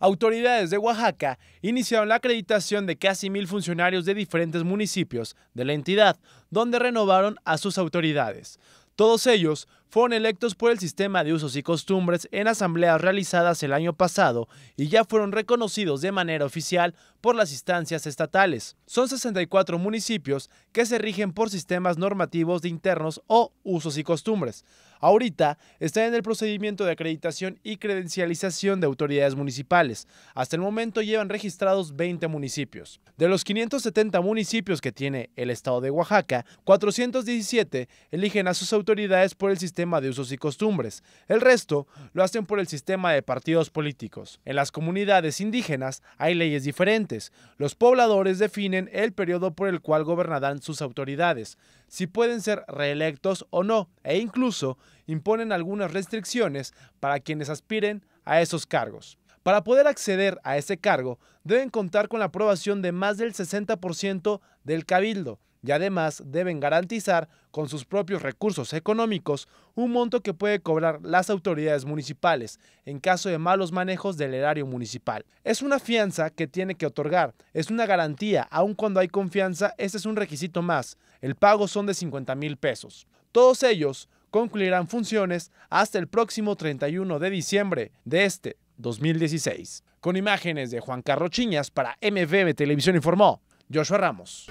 autoridades de Oaxaca iniciaron la acreditación de casi mil funcionarios de diferentes municipios de la entidad, donde renovaron a sus autoridades. Todos ellos fueron electos por el sistema de usos y costumbres en asambleas realizadas el año pasado y ya fueron reconocidos de manera oficial por las instancias estatales. Son 64 municipios que se rigen por sistemas normativos de internos o usos y costumbres. Ahorita están en el procedimiento de acreditación y credencialización de autoridades municipales. Hasta el momento llevan registrados 20 municipios. De los 570 municipios que tiene el estado de Oaxaca, 417 eligen a sus autoridades por el sistema de usos y costumbres. El resto lo hacen por el sistema de partidos políticos. En las comunidades indígenas hay leyes diferentes. Los pobladores definen el periodo por el cual gobernarán sus autoridades, si pueden ser reelectos o no, e incluso imponen algunas restricciones para quienes aspiren a esos cargos. Para poder acceder a ese cargo, deben contar con la aprobación de más del 60% del cabildo y además deben garantizar con sus propios recursos económicos un monto que puede cobrar las autoridades municipales en caso de malos manejos del erario municipal. Es una fianza que tiene que otorgar, es una garantía, aun cuando hay confianza, ese es un requisito más. El pago son de 50 mil pesos. Todos ellos concluirán funciones hasta el próximo 31 de diciembre de este 2016. Con imágenes de Juan Carlos Chiñas para MVM Televisión informó Joshua Ramos.